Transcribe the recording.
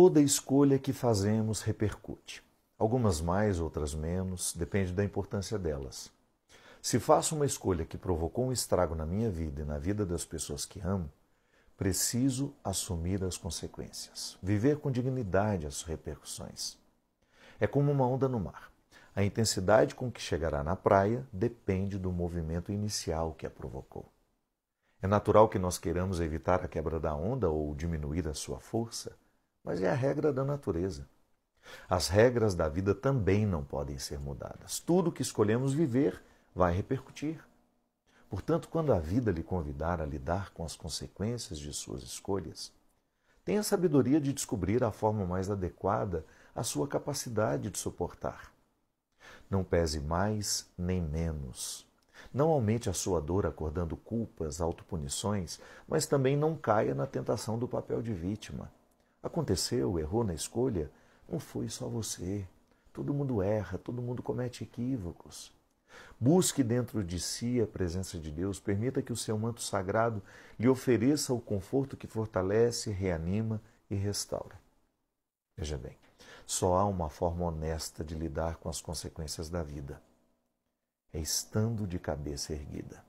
toda escolha que fazemos repercute. Algumas mais, outras menos, depende da importância delas. Se faço uma escolha que provocou um estrago na minha vida e na vida das pessoas que amo, preciso assumir as consequências, viver com dignidade as repercussões. É como uma onda no mar. A intensidade com que chegará na praia depende do movimento inicial que a provocou. É natural que nós queiramos evitar a quebra da onda ou diminuir a sua força mas é a regra da natureza. As regras da vida também não podem ser mudadas. Tudo que escolhemos viver vai repercutir. Portanto, quando a vida lhe convidar a lidar com as consequências de suas escolhas, tenha a sabedoria de descobrir a forma mais adequada à sua capacidade de suportar. Não pese mais nem menos. Não aumente a sua dor acordando culpas, autopunições, mas também não caia na tentação do papel de vítima. Aconteceu, errou na escolha? Não foi só você. Todo mundo erra, todo mundo comete equívocos. Busque dentro de si a presença de Deus, permita que o seu manto sagrado lhe ofereça o conforto que fortalece, reanima e restaura. Veja bem, só há uma forma honesta de lidar com as consequências da vida: é estando de cabeça erguida.